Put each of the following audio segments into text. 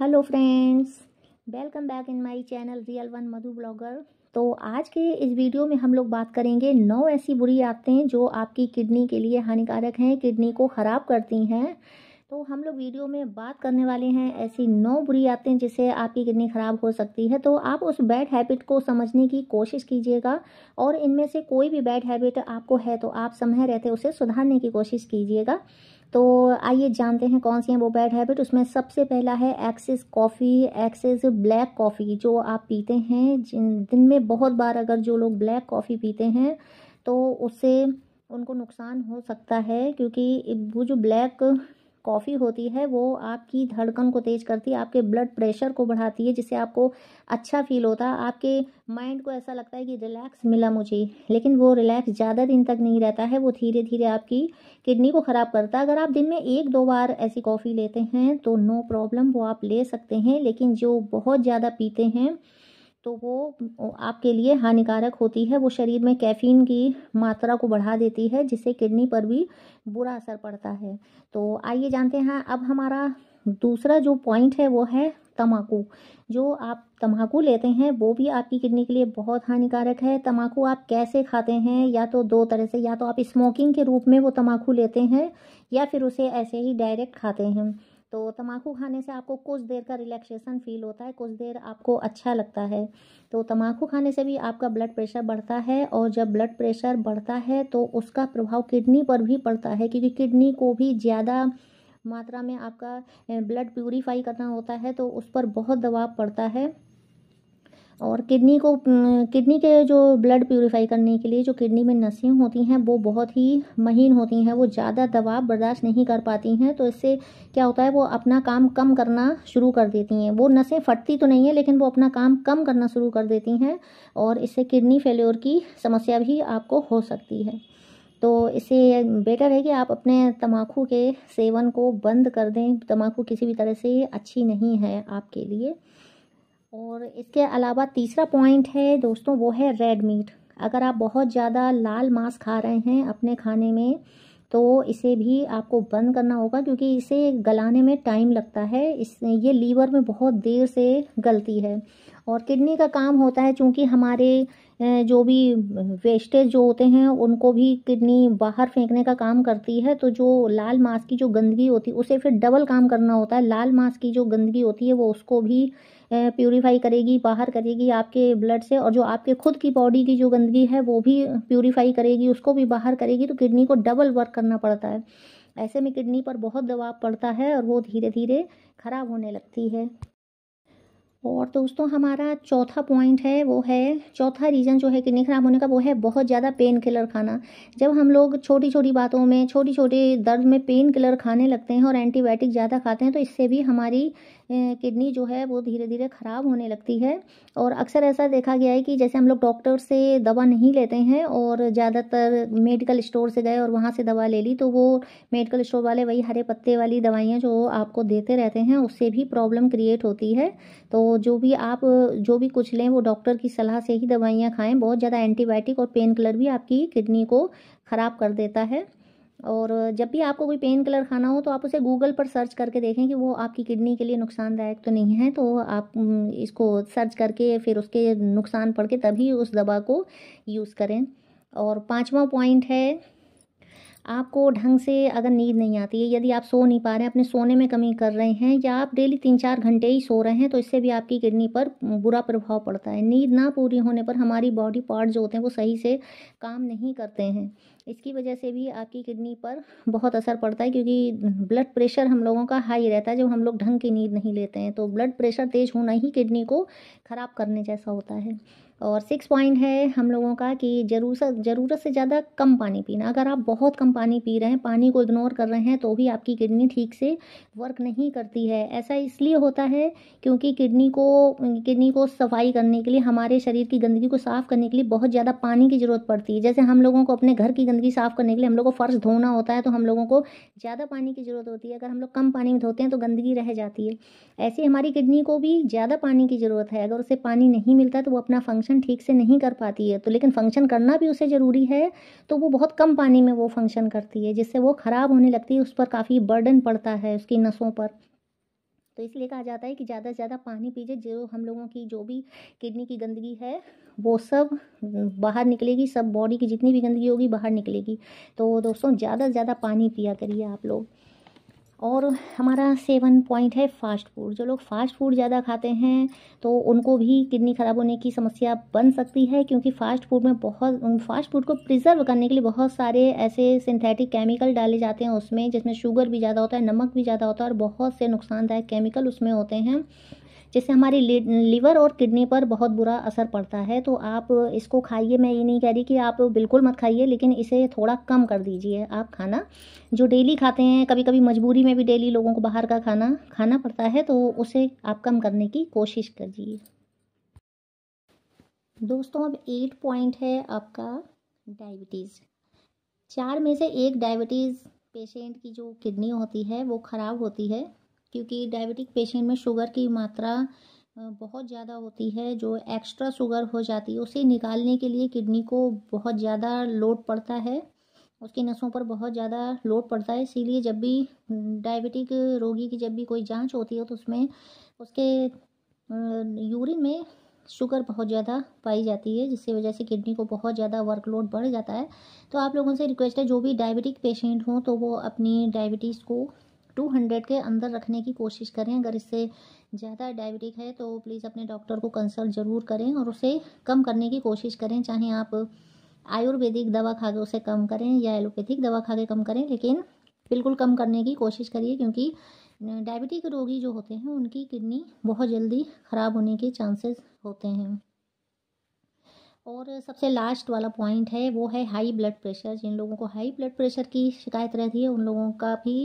hello friends welcome back in my channel real one Madhu blogger तो आज के इस वीडियो में हम लोग बात करेंगे नौ ऐसी बुरी आदतें जो आपकी किडनी के लिए हानिकारक हैं किडनी को ख़राब करती हैं तो हम लोग वीडियो में बात करने वाले हैं ऐसी नौ बुरी आदतें जिससे आपकी किडनी ख़राब हो सकती है तो आप उस बैड हैबिट को समझने की कोशिश कीजिएगा और इनमें से कोई भी बैड हैबिट आपको है तो आप समय रहते उसे सुधारने की कोशिश कीजिएगा तो आइए जानते हैं कौन सी है वो बैड हैबिट उसमें सबसे पहला है excess coffee excess black coffee जो आप पीते हैं जिन दिन में बहुत बार अगर जो लोग ब्लैक कॉफ़ी पीते हैं तो उससे उनको नुकसान हो सकता है क्योंकि वो जो ब्लैक कॉफ़ी होती है वो आपकी धड़कन को तेज़ करती है आपके ब्लड प्रेशर को बढ़ाती है जिससे आपको अच्छा फील होता है आपके माइंड को ऐसा लगता है कि रिलैक्स मिला मुझे लेकिन वो रिलैक्स ज़्यादा दिन तक नहीं रहता है वो धीरे धीरे आपकी किडनी को ख़राब करता है अगर आप दिन में एक दो बार ऐसी कॉफ़ी लेते हैं तो नो प्रॉब्लम वो आप ले सकते हैं लेकिन जो बहुत ज़्यादा पीते हैं तो वो आपके लिए हानिकारक होती है वो शरीर में कैफीन की मात्रा को बढ़ा देती है जिससे किडनी पर भी बुरा असर पड़ता है तो आइए जानते हैं अब हमारा दूसरा जो पॉइंट है वो है तम्बाकू जो आप तम्बाकू लेते हैं वो भी आपकी किडनी के लिए बहुत हानिकारक है तम्बाकू आप कैसे खाते हैं या तो दो तरह से या तो आप स्मोकिंग के रूप में वो तम्बाकू लेते हैं या फिर उसे ऐसे ही डायरेक्ट खाते हैं तो तम्बाकू खाने से आपको कुछ देर का रिलैक्सेशन फील होता है कुछ देर आपको अच्छा लगता है तो तम्बाकू खाने से भी आपका ब्लड प्रेशर बढ़ता है और जब ब्लड प्रेशर बढ़ता है तो उसका प्रभाव किडनी पर भी पड़ता है क्योंकि किडनी को भी ज़्यादा मात्रा में आपका ब्लड प्यूरीफाई करना होता है तो उस पर बहुत दबाव पड़ता है और किडनी को किडनी के जो ब्लड प्योरीफाई करने के लिए जो किडनी में नसें होती हैं वो बहुत ही महीन होती हैं वो ज़्यादा दबाव बर्दाश्त नहीं कर पाती हैं तो इससे क्या होता है वो अपना काम कम करना शुरू कर देती हैं वो नसें फटती तो नहीं है लेकिन वो अपना काम कम करना शुरू कर देती हैं और इससे किडनी फेल्योर की समस्या भी आपको हो सकती है तो इससे बेटर है कि आप अपने तम्बाकू के सेवन को बंद कर दें तम्बाकू किसी भी तरह से अच्छी नहीं है आपके लिए और इसके अलावा तीसरा पॉइंट है दोस्तों वो है रेड मीट अगर आप बहुत ज़्यादा लाल मांस खा रहे हैं अपने खाने में तो इसे भी आपको बंद करना होगा क्योंकि इसे गलाने में टाइम लगता है इस ये लीवर में बहुत देर से गलती है और किडनी का काम होता है चूँकि हमारे जो भी वेस्टेज जो होते हैं उनको भी किडनी बाहर फेंकने का काम करती है तो जो लाल मांस की जो गंदगी होती है उसे फिर डबल काम करना होता है लाल मांस की जो गंदगी होती है वो उसको भी प्योरीफाई करेगी बाहर करेगी आपके ब्लड से और जो आपके खुद की बॉडी की जो गंदगी है वो भी प्योरीफाई करेगी उसको भी बाहर करेगी तो किडनी को डबल वर्क करना पड़ता है ऐसे में किडनी पर बहुत दबाव पड़ता है और वो धीरे धीरे ख़राब होने लगती है और दोस्तों हमारा चौथा पॉइंट है वो है चौथा रीज़न जो है किडनी ख़राब होने का वो है बहुत ज़्यादा पेन किलर खाना जब हम लोग छोटी छोटी बातों में छोटी छोटे दर्द में पेन किलर खाने लगते हैं और एंटीबायोटिक ज़्यादा खाते हैं तो इससे भी हमारी किडनी जो है वो धीरे धीरे ख़राब होने लगती है और अक्सर ऐसा देखा गया है कि जैसे हम लोग डॉक्टर से दवा नहीं लेते हैं और ज़्यादातर मेडिकल स्टोर से गए और वहाँ से दवा ले ली तो वो मेडिकल स्टोर वाले वही हरे पत्ते वाली दवाइयाँ जो आपको देते रहते हैं उससे भी प्रॉब्लम क्रिएट होती है तो जो भी आप जो भी कुछ लें वो डॉक्टर की सलाह से ही दवाइयाँ खाएँ बहुत ज़्यादा एंटीबायोटिक और पेन किलर भी आपकी किडनी को ख़राब कर देता है और जब भी आपको कोई पेन किलर खाना हो तो आप उसे गूगल पर सर्च करके देखें कि वो आपकी किडनी के लिए नुकसानदायक तो नहीं है तो आप इसको सर्च करके फिर उसके नुकसान पढ़ के तभी उस दवा को यूज़ करें और पाँचवा पॉइंट है आपको ढंग से अगर नींद नहीं आती है यदि आप सो नहीं पा रहे हैं अपने सोने में कमी कर रहे हैं या आप डेली तीन चार घंटे ही सो रहे हैं तो इससे भी आपकी किडनी पर बुरा प्रभाव पड़ता है नींद ना पूरी होने पर हमारी बॉडी पार्ट जो होते हैं वो सही से काम नहीं करते हैं इसकी वजह से भी आपकी किडनी पर बहुत असर पड़ता है क्योंकि ब्लड प्रेशर हम लोगों का हाई रहता है जब हम लोग ढंग की नींद नहीं लेते हैं तो ब्लड प्रेशर तेज़ होना ही किडनी को ख़राब करने जैसा होता है और सिक्स पॉइंट है हम लोगों का कि जरूरत ज़रूरत से ज़्यादा कम पानी पीना अगर आप बहुत कम पानी पी रहे हैं पानी को इग्नोर कर रहे हैं तो भी आपकी किडनी ठीक से वर्क नहीं करती है ऐसा इसलिए होता है क्योंकि किडनी को किडनी को सफाई करने के लिए हमारे शरीर की गंदगी को साफ़ करने के लिए बहुत ज़्यादा पानी की ज़रूरत पड़ती है जैसे हम लोगों को अपने घर की गंदगी साफ़ करने के लिए हम लोग को फ़र्श धोना होता है तो हम लोगों को ज़्यादा पानी की ज़रूरत होती है अगर हम लोग कम पानी में धोते हैं तो गंदगी रह जाती है ऐसे हमारी किडनी को भी ज़्यादा पानी की ज़रूरत है अगर उसे पानी नहीं मिलता तो वो अपना फंक्शन फंक्शन ठीक से नहीं कर पाती है तो लेकिन फंक्शन करना भी उसे ज़रूरी है तो वो बहुत कम पानी में वो फंक्शन करती है जिससे वो ख़राब होने लगती है उस पर काफ़ी बर्डन पड़ता है उसकी नसों पर तो इसलिए कहा जाता है कि ज़्यादा से ज़्यादा पानी पीजिए जो हम लोगों की जो भी किडनी की गंदगी है वो सब बाहर निकलेगी सब बॉडी की जितनी भी गंदगी होगी बाहर निकलेगी तो दोस्तों ज़्यादा से ज़्यादा पानी पिया करिए आप लोग और हमारा सेवन पॉइंट है फास्ट फूड जो लोग फास्ट फूड ज़्यादा खाते हैं तो उनको भी किडनी ख़राब होने की समस्या बन सकती है क्योंकि फास्ट फूड में बहुत फास्ट फूड को प्रिजर्व करने के लिए बहुत सारे ऐसे सिंथेटिक केमिकल डाले जाते हैं उसमें जिसमें शुगर भी ज़्यादा होता है नमक भी ज़्यादा होता है और बहुत से नुकसानदायक केमिकल उसमें होते हैं जिससे हमारी लीवर और किडनी पर बहुत बुरा असर पड़ता है तो आप इसको खाइए मैं ये नहीं कह रही कि आप बिल्कुल मत खाइए लेकिन इसे थोड़ा कम कर दीजिए आप खाना जो डेली खाते हैं कभी कभी मजबूरी में भी डेली लोगों को बाहर का खाना खाना पड़ता है तो उसे आप कम करने की कोशिश करिए दोस्तों अब एट पॉइंट है आपका डायबिटीज़ चार में से एक डायबिटीज़ पेशेंट की जो किडनी होती है वो ख़राब होती है क्योंकि डायबिटिक पेशेंट में शुगर की मात्रा बहुत ज़्यादा होती है जो एक्स्ट्रा शुगर हो जाती है उसे निकालने के लिए किडनी को बहुत ज़्यादा लोड पड़ता है उसकी नसों पर बहुत ज़्यादा लोड पड़ता है इसीलिए जब भी डायबिटिक रोगी की जब भी कोई जांच होती है हो तो उसमें उसके यूरिन में शुगर बहुत ज़्यादा पाई जाती है जिससे वजह से किडनी को बहुत ज़्यादा वर्कलोड बढ़ जाता है तो आप लोगों से रिक्वेस्ट है जो भी डायबिटिक पेशेंट हों तो वो अपनी डायबिटीज़ को 200 के अंदर रखने की कोशिश करें अगर इससे ज़्यादा डायबिटिक है तो प्लीज़ अपने डॉक्टर को कंसल्ट ज़रूर करें और उसे कम करने की कोशिश करें चाहे आप आयुर्वेदिक दवा खा के उसे कम करें या एलोपैथिक दवा खा के कम करें लेकिन बिल्कुल कम करने की कोशिश करिए क्योंकि डायबिटिक रोगी जो होते हैं उनकी किडनी बहुत जल्दी ख़राब होने के चांसेस होते हैं और सबसे लास्ट वाला पॉइंट है वो है हाई ब्लड प्रेशर जिन लोगों को हाई ब्लड प्रेशर की शिकायत रहती है उन लोगों का भी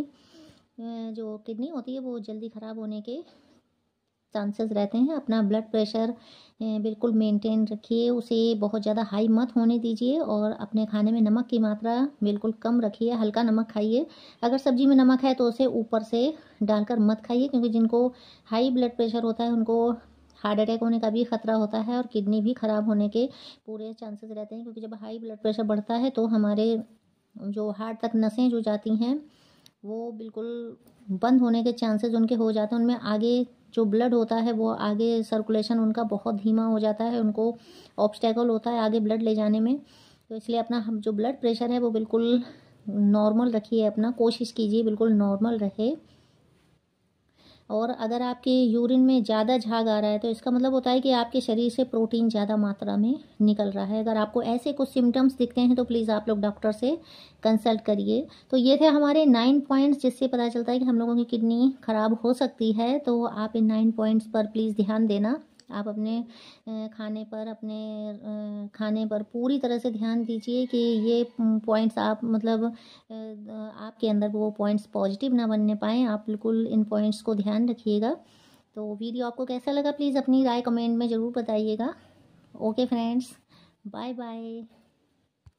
जो किडनी होती है वो जल्दी ख़राब होने के चांसेस रहते हैं अपना ब्लड प्रेशर बिल्कुल मेंटेन रखिए उसे बहुत ज़्यादा हाई मत होने दीजिए और अपने खाने में नमक की मात्रा बिल्कुल कम रखिए हल्का नमक खाइए अगर सब्जी में नमक है तो उसे ऊपर से डालकर मत खाइए क्योंकि जिनको हाई ब्लड प्रेशर होता है उनको हार्ट अटैक होने का भी खतरा होता है और किडनी भी ख़राब होने के पूरे चांसेस रहते हैं क्योंकि जब हाई ब्लड प्रेशर बढ़ता है तो हमारे जो हार्ट तक नसें जो जाती हैं वो बिल्कुल बंद होने के चांसेस उनके हो जाते हैं उनमें आगे जो ब्लड होता है वो आगे सर्कुलेशन उनका बहुत धीमा हो जाता है उनको ऑब्स्टेकल होता है आगे ब्लड ले जाने में तो इसलिए अपना हम जो ब्लड प्रेशर है वो बिल्कुल नॉर्मल रखिए अपना कोशिश कीजिए बिल्कुल नॉर्मल रहे और अगर आपके यूरिन में ज़्यादा झाग आ रहा है तो इसका मतलब होता है कि आपके शरीर से प्रोटीन ज़्यादा मात्रा में निकल रहा है अगर आपको ऐसे कुछ सिम्टम्स दिखते हैं तो प्लीज़ आप लोग डॉक्टर से कंसल्ट करिए तो ये थे हमारे नाइन पॉइंट्स जिससे पता चलता है कि हम लोगों की किडनी ख़राब हो सकती है तो आप इन नाइन पॉइंट्स पर प्लीज़ ध्यान देना आप अपने खाने पर अपने खाने पर पूरी तरह से ध्यान दीजिए कि ये पॉइंट्स आप मतलब आपके अंदर वो पॉइंट्स पॉजिटिव ना बनने पाएँ आप बिल्कुल इन पॉइंट्स को ध्यान रखिएगा तो वीडियो आपको कैसा लगा प्लीज़ अपनी राय कमेंट में ज़रूर बताइएगा ओके फ्रेंड्स बाय बाय